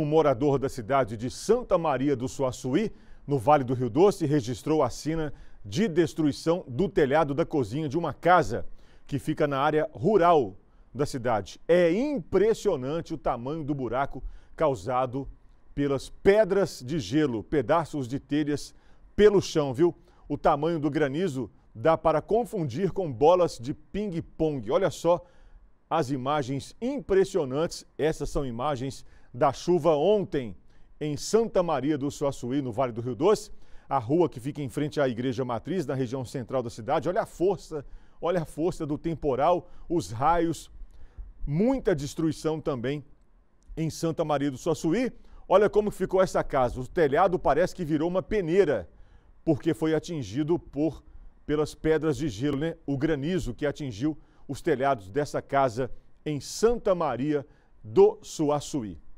Um morador da cidade de Santa Maria do Suaçuí, no Vale do Rio Doce, registrou a cena de destruição do telhado da cozinha de uma casa que fica na área rural da cidade. É impressionante o tamanho do buraco causado pelas pedras de gelo, pedaços de telhas pelo chão, viu? O tamanho do granizo dá para confundir com bolas de ping-pong. Olha só as imagens impressionantes. Essas são imagens da chuva ontem em Santa Maria do Suaçuí, no Vale do Rio Doce, a rua que fica em frente à Igreja Matriz, na região central da cidade. Olha a força, olha a força do temporal, os raios, muita destruição também em Santa Maria do Suaçuí. Olha como ficou essa casa. O telhado parece que virou uma peneira, porque foi atingido por pelas pedras de gelo, né? O granizo que atingiu os telhados dessa casa em Santa Maria do Suaçuí.